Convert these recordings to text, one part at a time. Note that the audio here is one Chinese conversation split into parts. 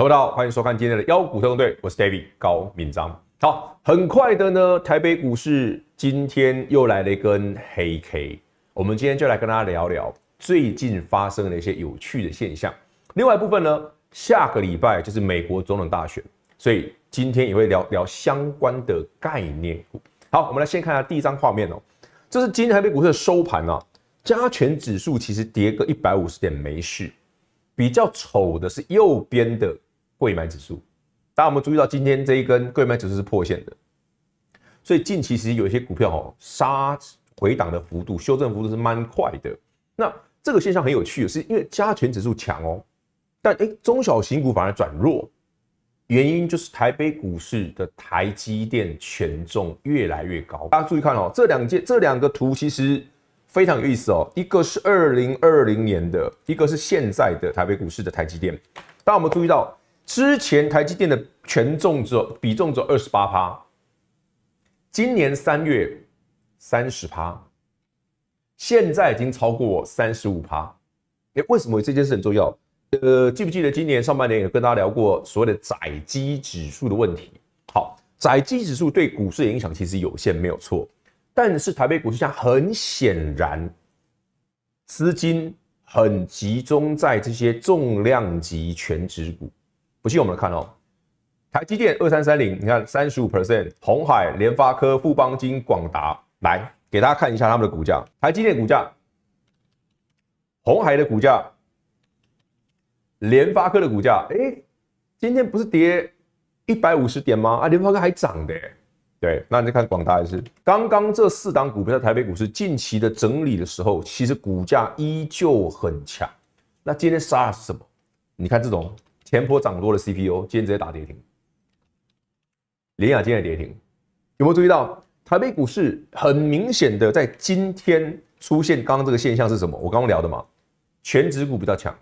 大家好，欢迎收看今天的妖股特工队，我是 David 高敏章。好，很快的呢，台北股市今天又来了一根黑 K。我们今天就来跟大家聊聊最近发生的一些有趣的现象。另外一部分呢，下个礼拜就是美国总统大选，所以今天也会聊聊相关的概念股。好，我们来先看一下第一张画面哦，这是今天台北股市的收盘啊，加权指数其实跌个一百五十点没事，比较丑的是右边的。贵买指数，但我们注意到今天这一根贵买指数是破线的，所以近期其实有一些股票哦杀回档的幅度、修正幅度是蛮快的。那这个现象很有趣，是因为加权指数强哦，但哎中小型股反而转弱，原因就是台北股市的台积电权重越来越高。大家注意看哦，这两件这两个图其实非常有意思哦，一个是二零二零年的，一个是现在的台北股市的台积电。当我们注意到。之前台积电的权重只有比重有二十八趴，今年三月三十趴，现在已经超过三十五趴。哎，为什么这件事很重要？呃，记不记得今年上半年有跟大家聊过所谓的窄基指数的问题？好，窄基指数对股市的影响其实有限，没有错。但是台北股市像很显然，资金很集中在这些重量级全指股。不信我们看哦，台积电二三三零，你看三十五 percent，红海、联发科、富邦金、广达，来给大家看一下他们的股价。台积电股价，红海的股价，联发科的股价，哎，今天不是跌一百五十点吗？啊，联发科还涨的，对，那你看广达也是。刚刚这四档股票在台北股市近期的整理的时候，其实股价依旧很强。那今天杀的是什么？你看这种。前波涨多的 CPU 今天直接打跌停，联雅今天也跌停，有没有注意到台北股市很明显的在今天出现？刚刚这个现象是什么？我刚刚聊的嘛，全指股比较强，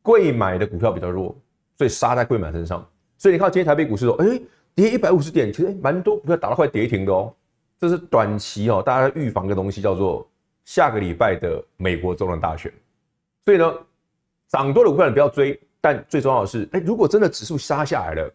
贵买的股票比较弱，所以杀在贵买身上。所以你看今天台北股市，哎，跌一百五十点，其实蛮多股票打到快跌停的哦。这是短期哦，大家预防的东西叫做下个礼拜的美国总统大选。所以呢，涨多的股票你不要追。但最重要的是，哎，如果真的指数杀下来了，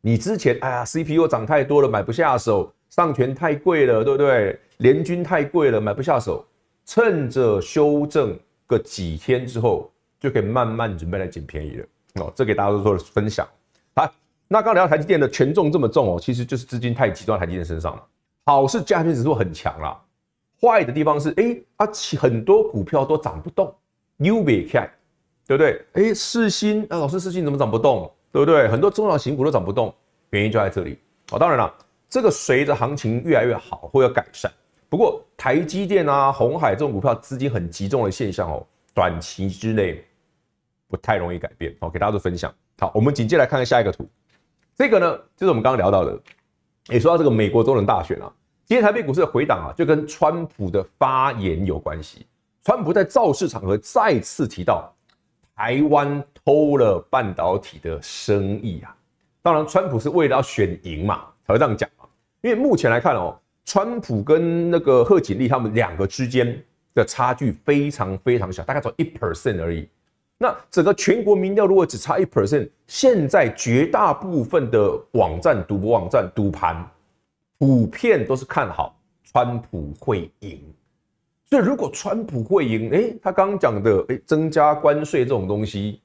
你之前哎呀，CPU 涨太多了，买不下手，上权太贵了，对不对？联军太贵了，买不下手，趁着修正个几天之后，就可以慢慢准备来捡便宜了。哦，这给大家都做了分享。好，那刚聊到台积电的权重这么重哦，其实就是资金太集中台积电身上了。好是加权指数很强啦，坏的地方是，哎，它且很多股票都涨不动 n e w b i 对不对？哎，四新啊，老师，四新怎么涨不动？对不对？很多中小型股都涨不动，原因就在这里哦。当然了，这个随着行情越来越好，会有改善。不过，台积电啊、红海这种股票资金很集中的现象哦，短期之内不太容易改变。好，给大家做分享。好，我们紧接来看看下一个图。这个呢，就是我们刚刚聊到的，也说到这个美国中人大选啊。今天台北股市的回档啊，就跟川普的发言有关系。川普在造势场合再次提到。台湾偷了半导体的生意啊！当然，川普是为了要选赢嘛，才会这样讲嘛。因为目前来看哦，川普跟那个贺锦丽他们两个之间的差距非常非常小，大概只一 percent 而已。那整个全国民调如果只差一 percent，现在绝大部分的网站、赌博网站赌盘普遍都是看好川普会赢。所以，如果川普会赢，哎，他刚刚讲的，哎，增加关税这种东西，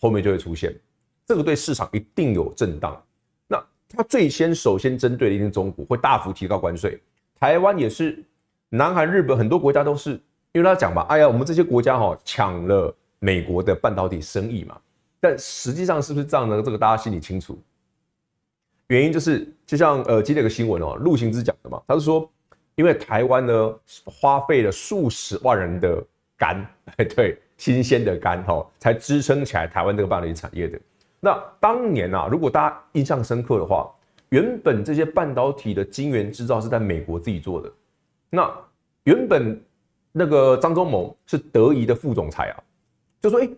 后面就会出现，这个对市场一定有震荡。那他最先首先针对的一定中国，会大幅提高关税。台湾也是，南韩、日本很多国家都是，因为他讲嘛，哎呀，我们这些国家哈抢了美国的半导体生意嘛。但实际上是不是这样呢？这个大家心里清楚。原因就是，就像呃，今天有个新闻哦，陆行之讲的嘛，他是说。因为台湾呢，花费了数十万人的肝，对新鲜的肝哈，才支撑起来台湾这个半导体产业的。那当年啊，如果大家印象深刻的话，原本这些半导体的晶圆制造是在美国自己做的。那原本那个张忠谋是德仪的副总裁啊，就说：“哎，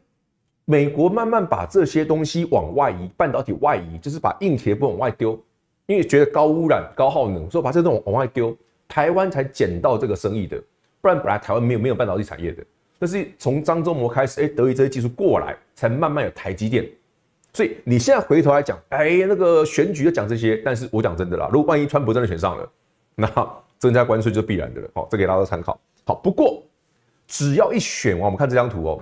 美国慢慢把这些东西往外移，半导体外移，就是把硬铁不往外丢，因为觉得高污染、高耗能，所以把这种往外丢。”台湾才捡到这个生意的，不然本来台湾没有没有半导体产业的，那是从张忠谋开始，哎，德仪这些技术过来，才慢慢有台积电。所以你现在回头来讲，哎那个选举就讲这些，但是我讲真的啦，如果万一川普真的选上了，那增加关税就是必然的，了。好，这给大家参考。好，不过只要一选完，我们看这张图哦，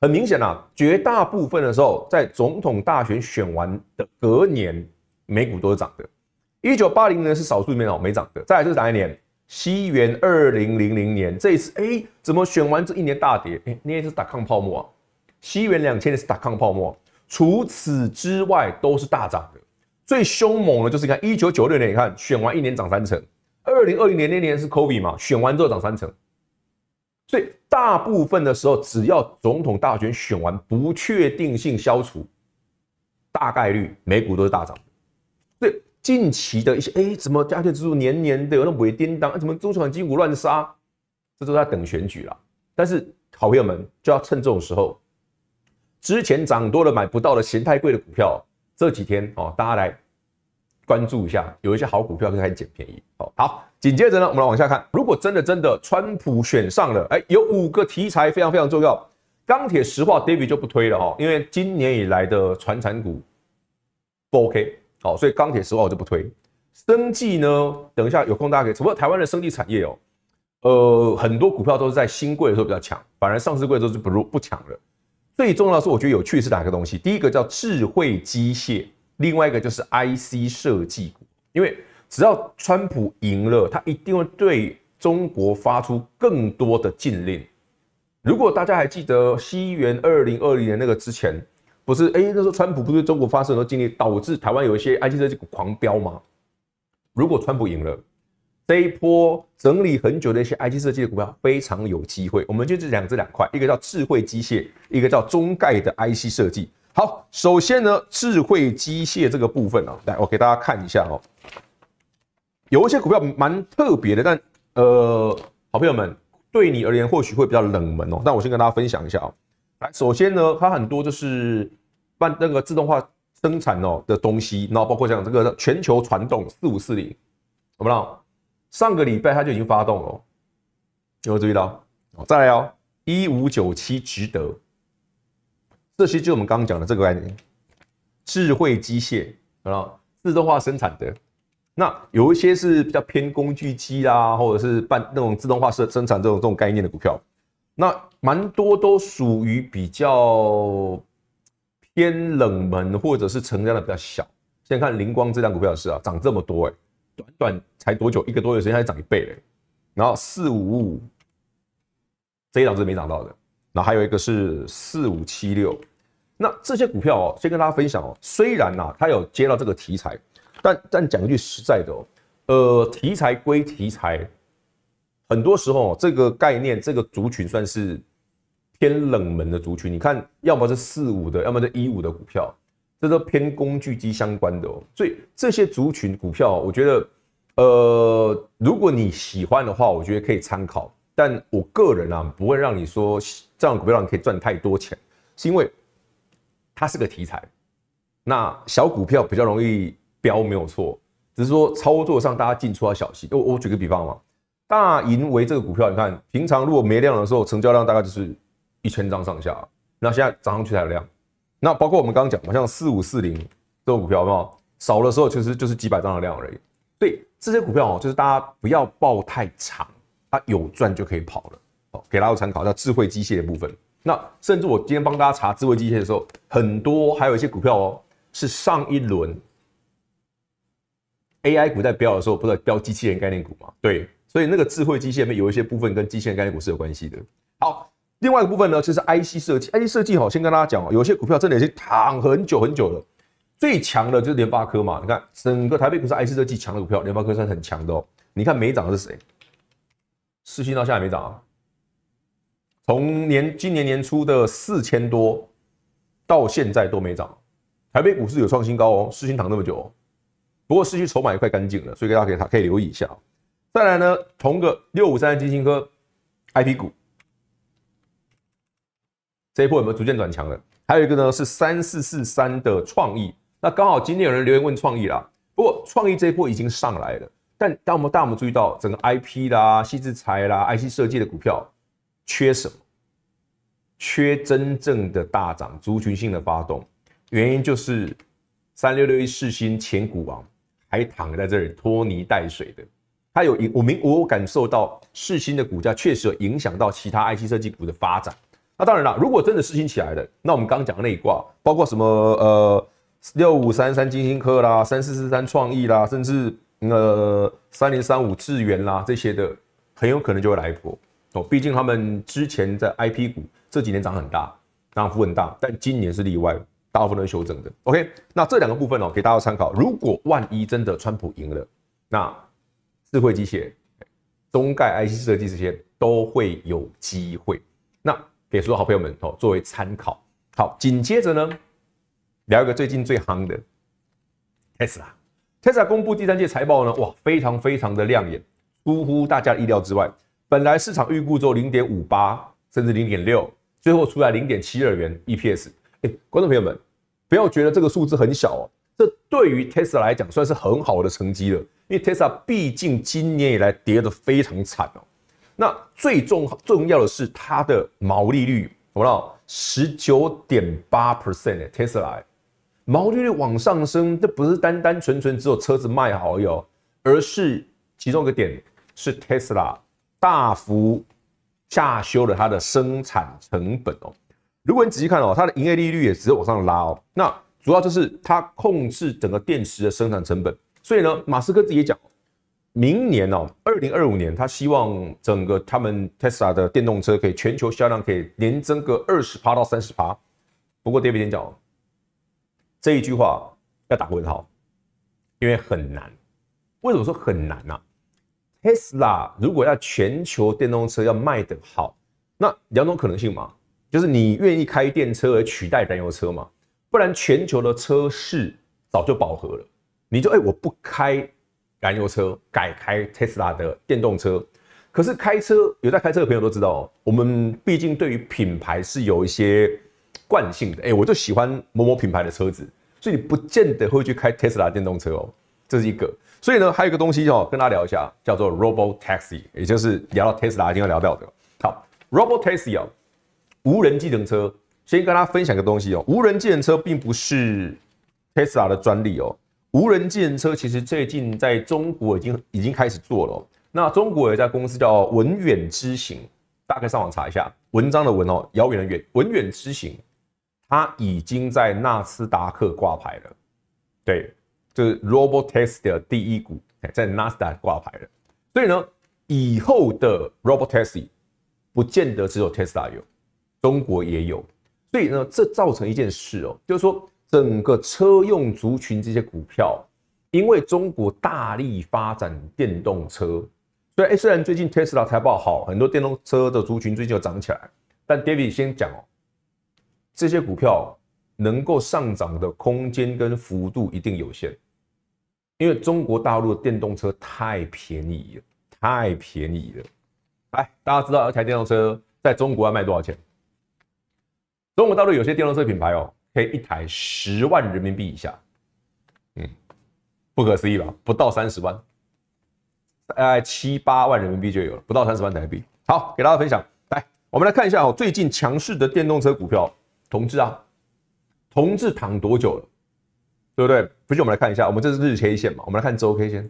很明显啦，绝大部分的时候，在总统大选选完的隔年，美股都是涨的。一九八零年是少数里面哦没涨的，再来就是哪一年？西元二零零零年这一次，哎，怎么选完这一年大跌？哎，那次是打抗泡沫啊。西元两千年是打抗泡沫，除此之外都是大涨的。最凶猛的就是你看一九九六年，你看选完一年涨三成。二零二零年那年是 COVID 嘛，选完之后涨三成。所以大部分的时候，只要总统大选选完，不确定性消除，大概率美股都是大涨对。近期的一些哎，怎么家电指数年年的有那么萎蔫当？哎，怎么中小金股乱杀？这都在等选举了。但是，好朋友们就要趁这种时候，之前涨多了买不到的、嫌太贵的股票，这几天哦，大家来关注一下，有一些好股票可以捡便宜。好，好，紧接着呢，我们来往下看。如果真的真的川普选上了，哎，有五个题材非常非常重要。钢铁、石化，David 就不推了哈，因为今年以来的船产股不 OK，好，所以钢铁石化我就不推，生技呢？等一下有空大家可以。只不过台湾的生技产业哦，呃，很多股票都是在新贵的时候比较强，反而上市贵都是不如不强了。最重要是，我觉得有趣是哪个东西？第一个叫智慧机械，另外一个就是 IC 设计股，因为只要川普赢了，他一定会对中国发出更多的禁令。如果大家还记得西元二零二零年那个之前。不是，哎，那时候川普不是中国发射，多经历，导致台湾有一些 I T 设计股狂飙吗？如果川普赢了，这一波整理很久的一些 I T 设计的股票非常有机会。我们就这两这两块，一个叫智慧机械，一个叫中概的 I C 设计。好，首先呢，智慧机械这个部分啊，来，我给大家看一下哦，有一些股票蛮特别的，但呃，好朋友们对你而言或许会比较冷门哦，但我先跟大家分享一下哦。来，首先呢，它很多就是。办那个自动化生产哦的东西，然后包括像这个全球传动四五四零，怎么了？上个礼拜它就已经发动了，有没注意到？再来哦，一五九七值得。这些就我们刚刚讲的这个概念，智慧机械，然后自动化生产的。那有一些是比较偏工具机啦，或者是办那种自动化生生产这种这种概念的股票，那蛮多都属于比较。偏冷门或者是成交量比较小。先看灵光这辆股票是啊，涨这么多哎，短短才多久，一个多月时间它就涨一倍嘞。然后四五五这一档是没涨到的，然后还有一个是四五七六。那这些股票哦，先跟大家分享哦，虽然呐它有接到这个题材，但但讲句实在的，哦，呃题材归题材，很多时候哦这个概念这个族群算是。偏冷门的族群，你看，要么是四五的，要么是一五的股票，这都偏工具机相关的哦。所以这些族群股票，我觉得，呃，如果你喜欢的话，我觉得可以参考。但我个人啊，不会让你说这样股票让你可以赚太多钱，是因为它是个题材。那小股票比较容易飙，没有错，只是说操作上大家进出要小心。我我举个比方嘛，大银为这个股票，你看，平常如果没量的时候，成交量大概就是。一千张上下，那现在涨上去才有量。那包括我们刚刚讲，像四五四零这个股票，嘛少的时候其实就是几百张的量而已。对这些股票哦，就是大家不要抱太长，它有赚就可以跑了哦，给大家参考。叫智慧机械的部分，那甚至我今天帮大家查智慧机械的时候，很多还有一些股票哦，是上一轮 AI 股在飙的时候，不是飙机器人概念股嘛？对，所以那个智慧机械里面有一些部分跟机器人概念股是有关系的。好。另外一个部分呢，就是 IC 设计，IC 设计好，先跟大家讲哦，有些股票真的已经躺很久很久了。最强的就是联发科嘛，你看整个台北股市 IC 设计强的股票，联发科是很强的。哦。你看没涨的是谁？四新到现在没涨啊，从年今年年初的四千多到现在都没涨。台北股市有创新高哦，四新躺那么久，不过四新筹码也快干净了，所以大家可以可以留意一下再来呢，同个六五三的金新科，IP 股。这一波有没有逐渐转强了？还有一个呢，是三四四三的创意。那刚好今天有人留言问创意啦，不过创意这一波已经上来了。但当我们大我们注意到整个 IP 啦、细枝材啦、IC 设计的股票缺什么？缺真正的大涨、族群性的发动。原因就是三六六一世新前股王还躺在这里拖泥带水的。它有影，我明我感受到世新的股价确实有影响到其他 IC 设计股的发展。那当然了，如果真的事情起来了，那我们刚刚讲那一卦，包括什么呃六五三三金星科啦、三四四三创意啦，甚至呃三零三五智源啦这些的，很有可能就会来一波哦。毕竟他们之前在 I P 股这几年涨很大，涨幅很大，但今年是例外，大部分都修正的。OK，那这两个部分哦，给大家参考。如果万一真的川普赢了，那智慧机械、中概 I C 设计这些都会有机会。那给所有好朋友们哦，作为参考。好，紧接着呢，聊一个最近最夯的 Tesla。Tesla 公布第三季财报呢，哇，非常非常的亮眼，出乎大家意料之外。本来市场预估做零点五八，甚至零点六，最后出来零点七二元 EPS。哎，观众朋友们，不要觉得这个数字很小哦，这对于 Tesla 来讲算是很好的成绩了，因为 Tesla 毕竟今年以来跌得非常惨哦。那最重重要的是它的毛利率怎不了？十九点八 percent 的 Tesla，毛利率往上升，这不是单单纯纯只有车子卖好哟，而是其中一个点是 Tesla 大幅下修了它的生产成本哦。如果你仔细看哦，它的营业利率也只是往上拉哦。那主要就是它控制整个电池的生产成本，所以呢，马斯克自己也讲。明年哦，二零二五年，他希望整个他们 Tesla 的电动车可以全球销量可以年增个二十趴到三十趴。不过，David 强讲，这一句话要打问号，因为很难。为什么说很难呢？？Tesla 如果要全球电动车要卖得好，那两种可能性嘛，就是你愿意开电车而取代燃油车嘛，不然全球的车市早就饱和了。你就哎，我不开。燃油车改开 Tesla 的电动车，可是开车有在开车的朋友都知道，我们毕竟对于品牌是有一些惯性的。哎，我就喜欢某某品牌的车子，所以你不见得会去开 Tesla 电动车哦，这是一个。所以呢，还有一个东西哦，跟大家聊一下，叫做 Robo Taxi，也就是聊到 Tesla 一定要聊到的。好，Robo Taxi 哦，无人智能车。先跟大家分享个东西哦，无人智能车并不是 Tesla 的专利哦。无人驾人车其实最近在中国已经已经开始做了。那中国有一家公司叫文远知行，大概上网查一下，文章的文哦，遥远的远，文远知行，它已经在纳斯达克挂牌了。对，就是 Robotaxi 的第一股，在纳斯达挂牌了。所以呢，以后的 Robotaxi 不见得只有 Tesla 有，中国也有。所以呢，这造成一件事哦，就是说。整个车用族群这些股票，因为中国大力发展电动车，所以虽然最近特斯拉财报好，很多电动车的族群最近又涨起来，但 David 先讲哦，这些股票能够上涨的空间跟幅度一定有限，因为中国大陆的电动车太便宜了，太便宜了。哎，大家知道一台电动车在中国要卖多少钱？中国大陆有些电动车品牌哦。可以一台十万人民币以下，嗯，不可思议吧？不到三十万，大概七八万人民币就有了，不到三十万台币。好，给大家分享，来，我们来看一下哦，最近强势的电动车股票，同志啊，同志躺多久了？对不对？不，信我们来看一下，我们这是日 K 线嘛？我们来看周 K 线，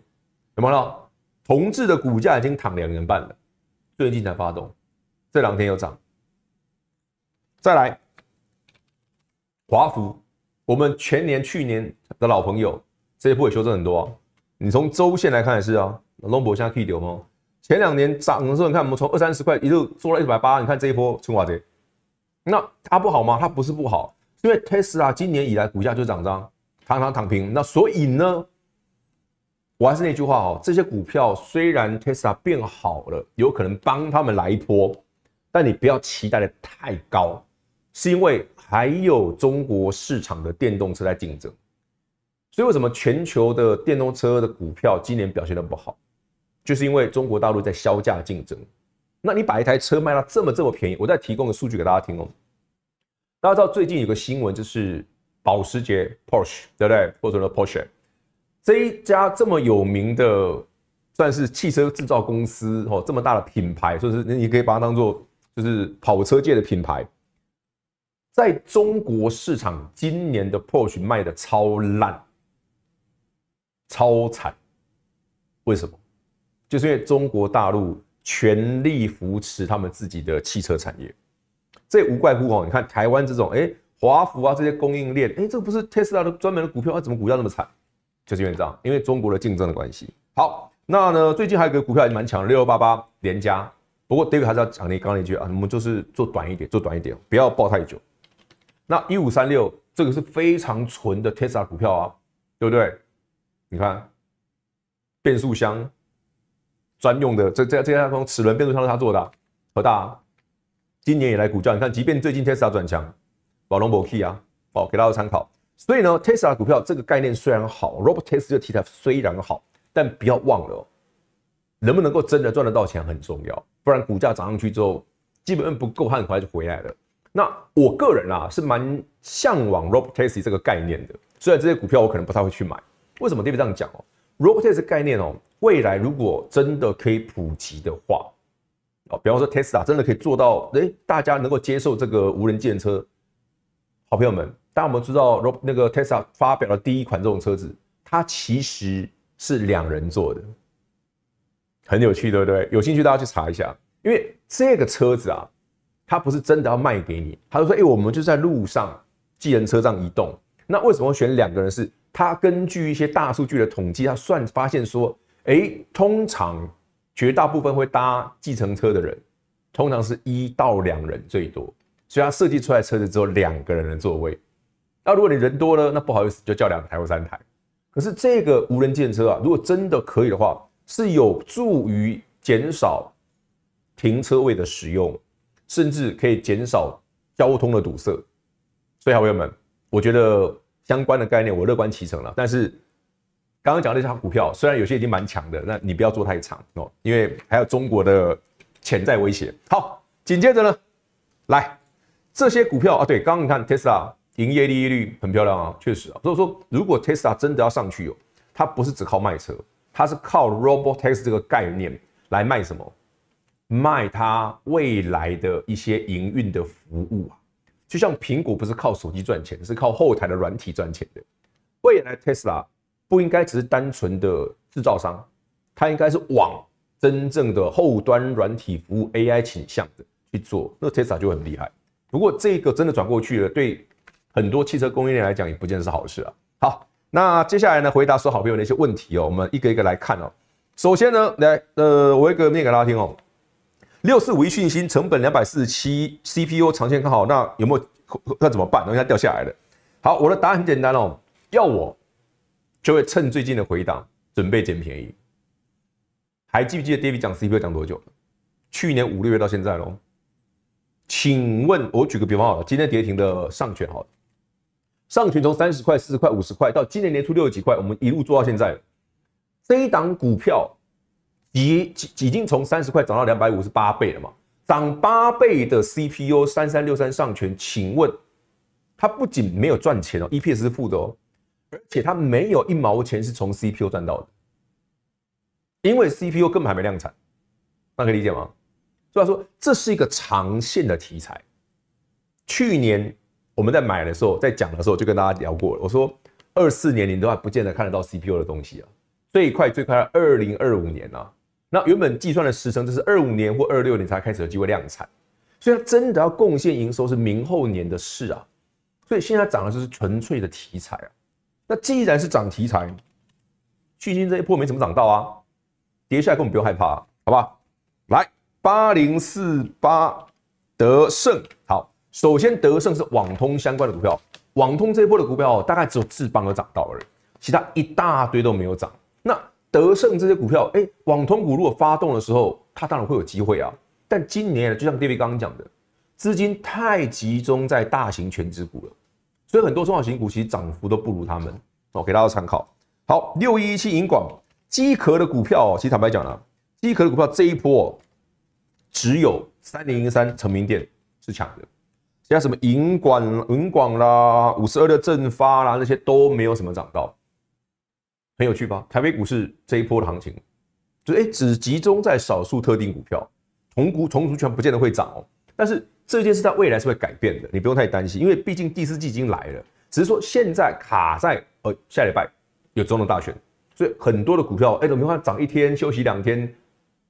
有没有？同志的股价已经躺两年半了，最近才发动，这两天又涨。再来。华孚，我们全年去年的老朋友，这一波也修正很多啊。你从周线来看也是啊。龙博现在可以留吗？前两年涨的时候，你看我们从二三十块一路做了一百八，你看这一波春华节，那它不好吗？它不是不好，因为 Tesla 今年以来股价就涨涨，躺躺躺平。那所以呢，我还是那句话哦，这些股票虽然 Tesla 变好了，有可能帮他们来一波，但你不要期待的太高，是因为。还有中国市场的电动车在竞争，所以为什么全球的电动车的股票今年表现得不好，就是因为中国大陆在削价竞争。那你把一台车卖到这么这么便宜，我再提供个数据给大家听哦。大家知道最近有个新闻，就是保时捷 Porsche 对不对？或者说 Porsche 这一家这么有名的，算是汽车制造公司哦，这么大的品牌，就是你可以把它当做就是跑车界的品牌。在中国市场，今年的 Porsche 卖的超烂、超惨，为什么？就是因为中国大陆全力扶持他们自己的汽车产业，这无怪乎哦。你看台湾这种，哎，华府啊这些供应链，哎，这不是特斯拉的专门的股票，啊，怎么股票那么惨？就是因为这样，因为中国的竞争的关系。好，那呢，最近还有个股票也蛮强，六六八八连家。不过 David 还是要讲你刚刚那句啊，我们就是做短一点，做短一点，不要抱太久。那一五三六这个是非常纯的 Tesla 股票啊，对不对？你看变速箱专用的这这这些从齿轮变速箱都是他做的，何大。今年以来股价，你看，即便最近 Tesla 转强，宝龙博 K 啊，哦，给大家参考。所以呢，t e s l a 股票这个概念虽然好，Robert Tesla 题材虽然好，但不要忘了，能不能够真的赚得到钱很重要，不然股价涨上去之后，基本上不够，它很快就回来了。那我个人啦是蛮向往 r o b o t a c i y 这个概念的，虽然这些股票我可能不太会去买。为什么特别这样讲哦 r o b o t a c i s 概念哦，未来如果真的可以普及的话，哦，比方说 Tesla 真的可以做到，哎，大家能够接受这个无人电车。好朋友们，但我们知道，Rob 那个 Tesla 发表了第一款这种车子，它其实是两人坐的，很有趣，对不对？有兴趣大家去查一下，因为这个车子啊。他不是真的要卖给你，他就说：哎，我们就在路上，计程车上移动。那为什么选两个人？是他根据一些大数据的统计，他算发现说：哎，通常绝大部分会搭计程车的人，通常是一到两人最多。所以他设计出来车子只有两个人的座位。那如果你人多了，那不好意思，就叫两台或三台。可是这个无人电车啊，如果真的可以的话，是有助于减少停车位的使用。甚至可以减少交通的堵塞，所以好朋友们，我觉得相关的概念我乐观其成了。但是刚刚讲那些股票，虽然有些已经蛮强的，那你不要做太长哦，因为还有中国的潜在威胁。好，紧接着呢，来这些股票啊，对，刚刚你看 Tesla 营业利润率很漂亮啊，确实啊，所以说如果 Tesla 真的要上去哦，它不是只靠卖车，它是靠 robotax 这个概念来卖什么？卖它未来的一些营运的服务啊，就像苹果不是靠手机赚钱，是靠后台的软体赚钱的。未来 Tesla 不应该只是单纯的制造商，它应该是往真正的后端软体服务 AI 倾向的去做，那 Tesla 就很厉害。不过这个真的转过去了，对很多汽车供应链来讲也不见是好事啊。好，那接下来呢，回答说好朋友的一些问题哦，我们一个一个来看哦。首先呢，来呃，我一个念给家听哦。六四一讯心成本两百四十七，CPU 长线看好，那有没有？那怎么办？等一下掉下来了。好，我的答案很简单哦，要我就会趁最近的回档准备捡便宜。还记不记得 David 讲 CPU 讲多久去年五六月到现在喽。请问，我举个比方好了，今天跌停的上权好，了，上权从三十块、四十块、五十块到今年年初六十几块，我们一路做到现在，这一档股票。已已经从三十块涨到两百五十八倍了嘛？涨八倍的 CPU 三三六三上权，请问它不仅没有赚钱哦，EPS 是负的哦，而且它没有一毛钱是从 CPU 赚到的，因为 CPU 根本还没量产，那可以理解吗？所以说这是一个长线的题材。去年我们在买的时候，在讲的时候就跟大家聊过了，我说二四年你都还不见得看得到 CPU 的东西啊，最快最快二零二五年啊。那原本计算的时程，就是二五年或二六年才开始有机会量产，所以它真的要贡献营收是明后年的事啊。所以现在涨的就是纯粹的题材啊。那既然是涨题材，去年这一波没怎么涨到啊，跌下来根本不用害怕，好吧？来，八零四八德胜，好，首先德胜是网通相关的股票，网通这一波的股票大概只有智邦有涨到而已，其他一大堆都没有涨。德胜这些股票，哎，网通股如果发动的时候，它当然会有机会啊。但今年就像 David 刚刚讲的，资金太集中在大型全指股了，所以很多中小型股其实涨幅都不如他们哦。给大家参考。好，六一七银广机壳的股票哦，其实坦白讲呢，机壳的股票这一波只有三零零三成名店是抢的，其他什么银广银广啦、五十二的振发啦，那些都没有什么涨到。很有趣吧？台北股市这一波的行情，就哎只集中在少数特定股票，同股、同族全不见得会涨哦。但是这件事它未来是会改变的，你不用太担心，因为毕竟第四季已经来了，只是说现在卡在呃下礼拜有总统大选，所以很多的股票哎，怎么看涨一天休息两天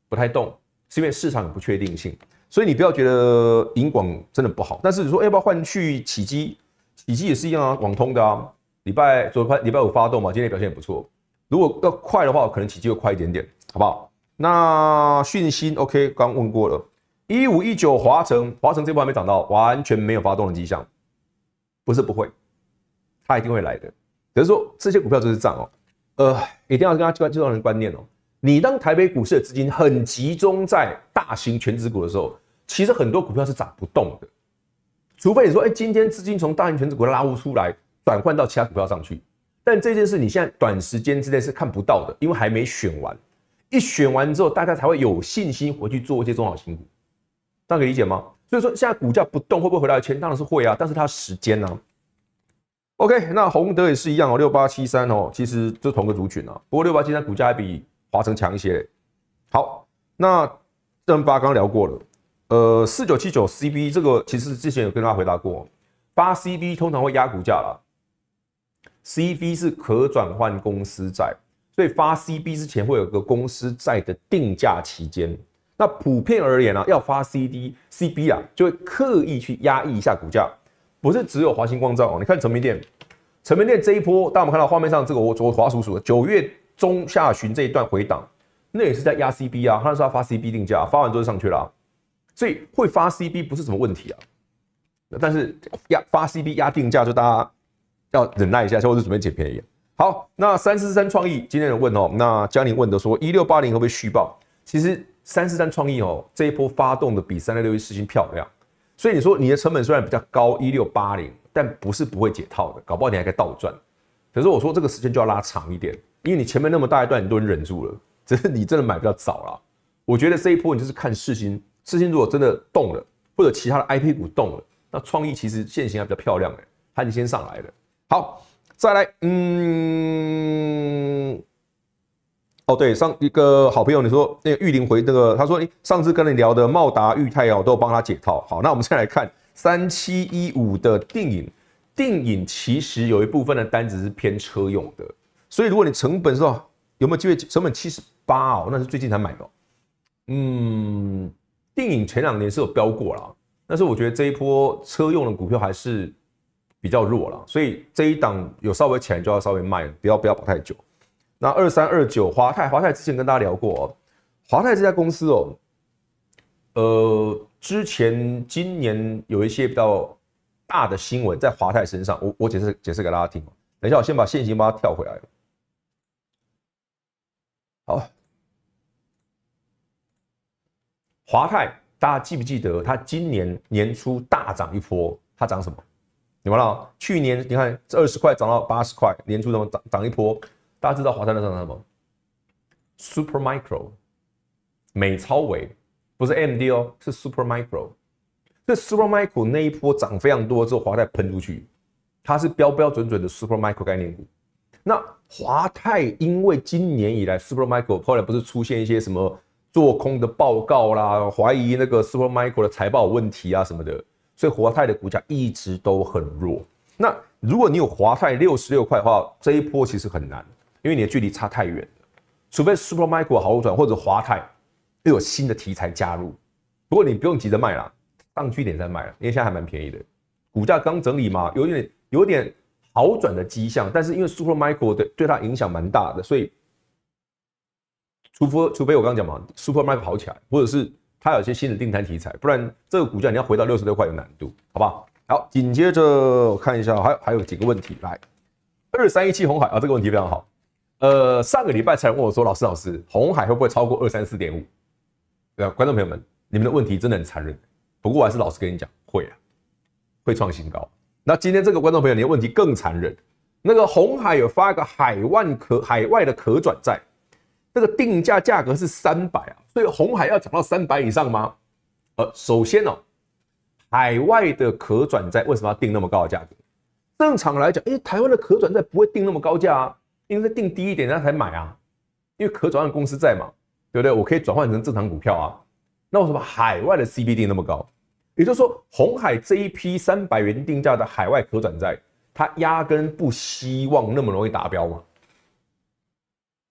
不太动，是因为市场有不确定性。所以你不要觉得银广真的不好，但是说要不要换去起机？起机也是一样啊，网通的啊，礼拜昨礼拜礼拜五发动嘛，今天表现也不错。如果要快的话，可能起迹会快一点点，好不好？那讯芯，OK，刚问过了。一五一九华城，华城这波还没涨到，完全没有发动的迹象。不是不会，它一定会来的。只是说这些股票就是涨哦，呃，一定要跟他介绍流人观念哦。你当台北股市的资金很集中在大型全指股的时候，其实很多股票是涨不动的，除非你说，哎，今天资金从大型全指股拉不出来，转换到其他股票上去。但这件事你现在短时间之内是看不到的，因为还没选完，一选完之后大家才会有信心回去做一些中小新股，大家可以理解吗？所以说现在股价不动会不会回来钱？当然是会啊，但是它时间呢？OK，那洪德也是一样哦，六八七三哦，其实就同个族群啊，不过六八七三股价还比华晨强一些。好，那正八刚刚聊过了，呃，四九七九 CB 这个其实之前有跟大家回答过，八 CB 通常会压股价了。C B 是可转换公司债，所以发 C B 之前会有个公司债的定价期间。那普遍而言啊，要发 C D、C B 啊，就会刻意去压抑一下股价。不是只有华星光照哦，你看成鸣店，成鸣店这一波，当我们看到画面上这个我我滑鼠鼠九月中下旬这一段回档，那也是在压 C B 啊，他那时候发 C B 定价，发完之后上去了，所以会发 C B 不是什么问题啊。但是压发 C B 压定价就大家。要忍耐一下，小伙子准备捡便宜。好，那三四三创意，今天问哦，那江林问的说一六八零会不会续报？其实三四三创意哦，这一波发动的比三六六一四金漂亮，所以你说你的成本虽然比较高一六八零，但不是不会解套的，搞不好你还可以倒赚。可是我说这个时间就要拉长一点，因为你前面那么大一段你都忍住了，只是你真的买比较早了。我觉得这一波你就是看四金，四金如果真的动了，或者其他的 IP 股动了，那创意其实现形还比较漂亮哎，已是先上来了。好，再来，嗯，哦对，上一个好朋友你说那个玉林回那个，他说上次跟你聊的茂达、裕泰哦，都帮他解套。好，那我们再来看三七一五的定影，定影其实有一部分的单子是偏车用的，所以如果你成本是哦，有没有机会？成本七十八哦，那是最近才买的。嗯，定影前两年是有飙过了，但是我觉得这一波车用的股票还是。比较弱了，所以这一档有稍微浅就要稍微卖，不要不要跑太久。那二三二九华泰，华泰之前跟大家聊过哦，华泰这家公司哦，呃，之前今年有一些比较大的新闻在华泰身上，我我解释解释给大家听。等一下，我先把现行把它跳回来。好，华泰，大家记不记得它今年年初大涨一波？它涨什么？完了，去年你看这二十块涨到八十块，年初怎么涨涨一波？大家知道华泰在涨什么？Super Micro，美超微，不是 MD 哦，是 Super Micro。这 Super Micro 那一波涨非常多之后，华泰喷出去，它是标标准准的 Super Micro 概念股。那华泰因为今年以来 Super Micro 后来不是出现一些什么做空的报告啦，怀疑那个 Super Micro 的财报问题啊什么的。所以华泰的股价一直都很弱。那如果你有华泰六十六块的话，这一波其实很难，因为你的距离差太远除非 Super Micro 好转，或者华泰又有新的题材加入。不过你不用急着卖啦，上去点再卖了，因为现在还蛮便宜的，股价刚整理嘛，有点有点好转的迹象。但是因为 Super Micro 的对它影响蛮大的，所以除非除非我刚刚讲嘛，Super Micro 好起来，或者是它有些新的订单题材，不然这个股价你要回到六十六块有难度，好不好？好，紧接着我看一下，还有还有几个问题来，二三一七红海啊，这个问题非常好。呃，上个礼拜才问我说，老师老师，红海会不会超过二三四点五？对啊，观众朋友们，你们的问题真的很残忍。不过我还是老实跟你讲，会啊，会创新高。那今天这个观众朋友，你的问题更残忍，那个红海有发个海外可海外的可转债。这个定价价格是三百啊，所以红海要涨到三百以上吗？呃，首先呢，海外的可转债为什么定那么高的价格？正常来讲，哎，台湾的可转债不会定那么高价啊，因为定低一点，人家才买啊，因为可转换公司债嘛，对不对？我可以转换成正常股票啊。那为什么海外的 CBD 那么高？也就是说，红海这一批三百元定价的海外可转债，它压根不希望那么容易达标吗？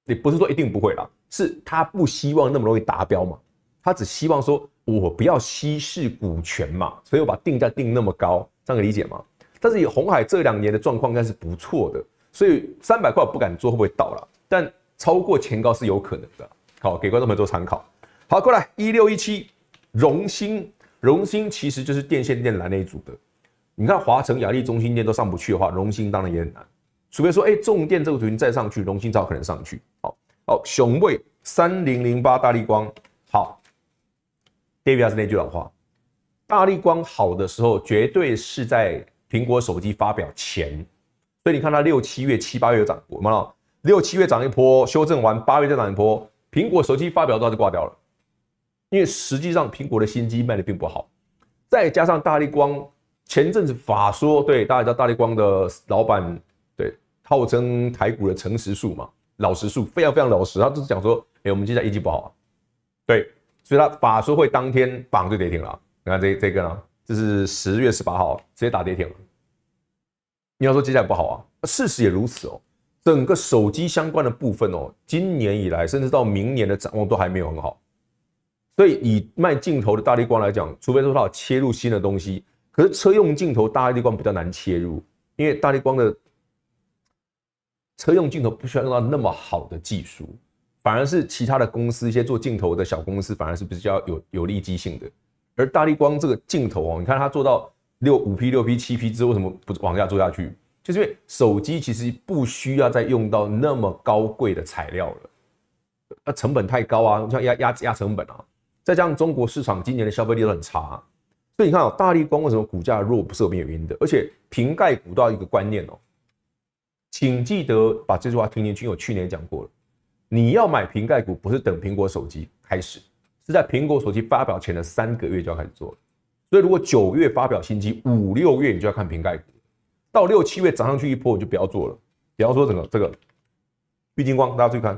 也不是说一定不会啦，是他不希望那么容易达标嘛，他只希望说我不要稀释股权嘛，所以我把定价定那么高，这样理解吗？但是以红海这两年的状况应该是不错的，所以三百块我不敢做，会不会到了？但超过前高是有可能的。好，给观众朋友做参考。好，过来一六一七，荣兴，荣兴其实就是电线电缆那一组的。你看华城、雅丽、中心店都上不去的话，荣兴当然也很难。除非说，哎，重电这个图形再上去，荣兴早可能上去。哦，雄贵三零零八，大力光好，d a v i d 还是那句老话，大力光好的时候，绝对是在苹果手机发表前，所以你看它六七月、七八月涨过吗？六七月涨一波，修正完八月再涨一波，苹果手机发表之后就挂掉了，因为实际上苹果的新机卖的并不好，再加上大力光前阵子法说对大家知道大力光的老板对，号称台股的诚实数嘛。老实数，非常非常老实，他就是讲说，哎，我们现在业绩不好，对，所以他法说会当天绑就跌停了。你看这这个呢，这是十月十八号，直接打跌停了。你要说下来不好啊，事实也如此哦。整个手机相关的部分哦，今年以来，甚至到明年的展望都还没有很好。所以以卖镜头的大力光来讲，除非说有切入新的东西，可是车用镜头大力光比较难切入，因为大力光的。车用镜头不需要用到那么好的技术，反而是其他的公司一些做镜头的小公司反而是比较有有利基性的。而大力光这个镜头哦，你看它做到六五 P 六 P 七 P 之后为什么不往下做下去？就是因为手机其实不需要再用到那么高贵的材料了，那成本太高啊，你像压压压成本啊，再加上中国市场今年的消费力都很差，所以你看大力光为什么股价弱，不是有原因的。而且瓶盖股到一个观念哦。请记得把这句话听因为我去年讲过了。你要买瓶盖股，不是等苹果手机开始，是在苹果手机发表前的三个月就要开始做了。所以如果九月发表新机，五六月你就要看瓶盖股，到六七月涨上去一波你就不要做了。比方说整个这个绿金光，大家注意看，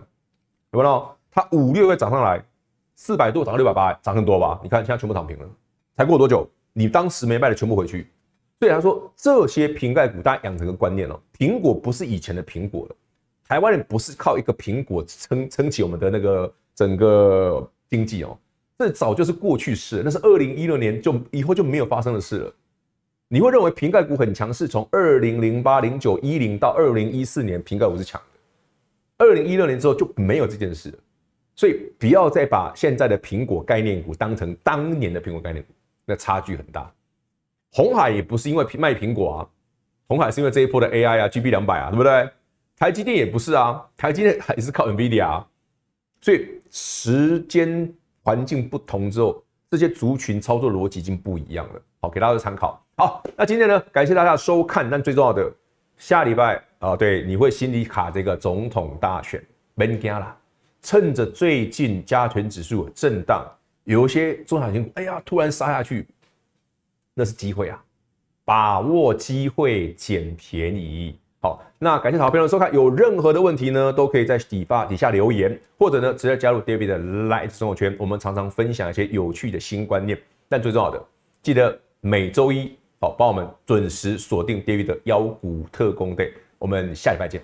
有没有？它五六月涨上来，四百多涨到六百八，涨很多吧？你看现在全部躺平了，才过多久？你当时没卖的全部回去。虽他说，这些瓶盖股，大家养成个观念哦，苹果不是以前的苹果了，台湾人不是靠一个苹果撑撑起我们的那个整个经济哦。这早就是过去式，那是二零一六年就以后就没有发生的事了。你会认为瓶盖股很强，势，从二零零八、零九、一零到二零一四年，瓶盖股是强的。二零一六年之后就没有这件事了。所以不要再把现在的苹果概念股当成当年的苹果概念股，那差距很大。红海也不是因为卖苹果啊，红海是因为这一波的 AI 啊，GB 两百啊，对不对？台积电也不是啊，台积电还是靠 NVIDIA 啊，所以时间环境不同之后，这些族群操作逻辑已经不一样了。好，给大家参考。好，那今天呢，感谢大家收看。但最重要的，下礼拜啊，对，你会心里卡这个总统大选，a 惊啦。趁着最近加权指数震荡，有一些中小型股，哎呀，突然杀下去。那是机会啊，把握机会捡便宜。好，那感谢好朋友的收看，有任何的问题呢，都可以在底吧底下留言，或者呢直接加入 David 的 Light 朋友圈，我们常常分享一些有趣的新观念。但最重要的，记得每周一好帮我们准时锁定 David 的妖股特工队，我们下礼拜见。